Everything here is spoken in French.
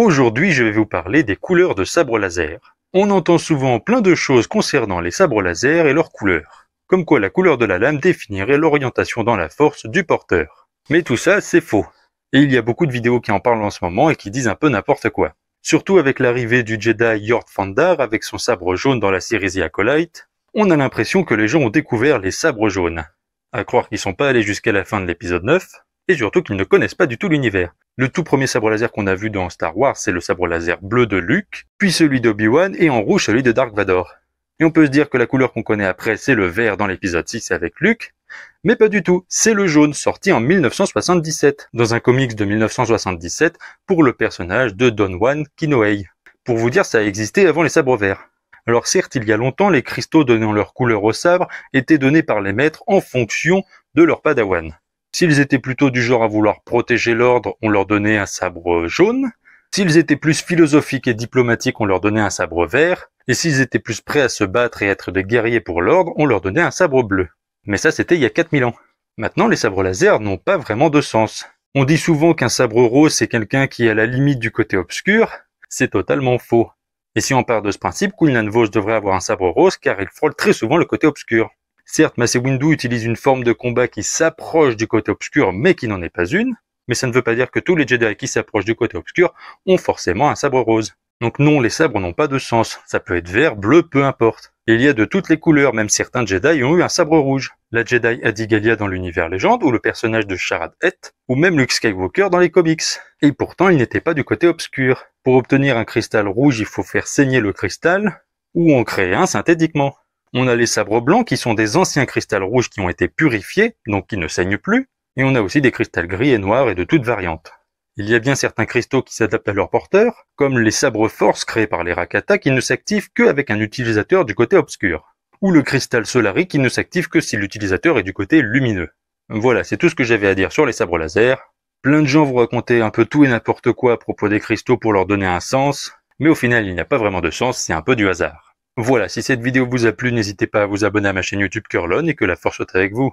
Aujourd'hui, je vais vous parler des couleurs de sabres laser. On entend souvent plein de choses concernant les sabres laser et leurs couleurs. Comme quoi la couleur de la lame définirait l'orientation dans la force du porteur. Mais tout ça, c'est faux. Et il y a beaucoup de vidéos qui en parlent en ce moment et qui disent un peu n'importe quoi. Surtout avec l'arrivée du Jedi Yord Fandar avec son sabre jaune dans la série The Acolyte, on a l'impression que les gens ont découvert les sabres jaunes. À croire qu'ils sont pas allés jusqu'à la fin de l'épisode 9, et surtout qu'ils ne connaissent pas du tout l'univers. Le tout premier sabre laser qu'on a vu dans Star Wars, c'est le sabre laser bleu de Luke, puis celui d'Obi-Wan et en rouge celui de Dark Vador. Et on peut se dire que la couleur qu'on connaît après, c'est le vert dans l'épisode 6 avec Luke, mais pas du tout, c'est le jaune sorti en 1977, dans un comics de 1977 pour le personnage de Don Juan Kinoei. Pour vous dire, ça a existé avant les sabres verts. Alors certes, il y a longtemps, les cristaux donnant leur couleur au sabre étaient donnés par les maîtres en fonction de leur padawan. S'ils étaient plutôt du genre à vouloir protéger l'ordre, on leur donnait un sabre jaune. S'ils étaient plus philosophiques et diplomatiques, on leur donnait un sabre vert. Et s'ils étaient plus prêts à se battre et être des guerriers pour l'ordre, on leur donnait un sabre bleu. Mais ça, c'était il y a 4000 ans. Maintenant, les sabres laser n'ont pas vraiment de sens. On dit souvent qu'un sabre rose, c'est quelqu'un qui est à la limite du côté obscur. C'est totalement faux. Et si on part de ce principe, Kulnan Vos devrait avoir un sabre rose car il frôle très souvent le côté obscur. Certes, Windu utilise une forme de combat qui s'approche du côté obscur, mais qui n'en est pas une, mais ça ne veut pas dire que tous les Jedi qui s'approchent du côté obscur ont forcément un sabre rose. Donc non, les sabres n'ont pas de sens, ça peut être vert, bleu, peu importe. Il y a de toutes les couleurs, même certains Jedi ont eu un sabre rouge. La Jedi Adigalia dans l'univers légende, ou le personnage de Charad Het, ou même Luke Skywalker dans les comics. Et pourtant, il n'était pas du côté obscur. Pour obtenir un cristal rouge, il faut faire saigner le cristal, ou en créer un synthétiquement. On a les sabres blancs qui sont des anciens cristals rouges qui ont été purifiés, donc qui ne saignent plus, et on a aussi des cristals gris et noirs et de toutes variantes. Il y a bien certains cristaux qui s'adaptent à leur porteur, comme les sabres force créés par les Rakata qui ne s'activent qu'avec un utilisateur du côté obscur, ou le cristal solari qui ne s'active que si l'utilisateur est du côté lumineux. Voilà, c'est tout ce que j'avais à dire sur les sabres laser. Plein de gens vous racontaient un peu tout et n'importe quoi à propos des cristaux pour leur donner un sens, mais au final il n'y a pas vraiment de sens, c'est un peu du hasard. Voilà, si cette vidéo vous a plu, n'hésitez pas à vous abonner à ma chaîne YouTube Curlon et que la force soit avec vous.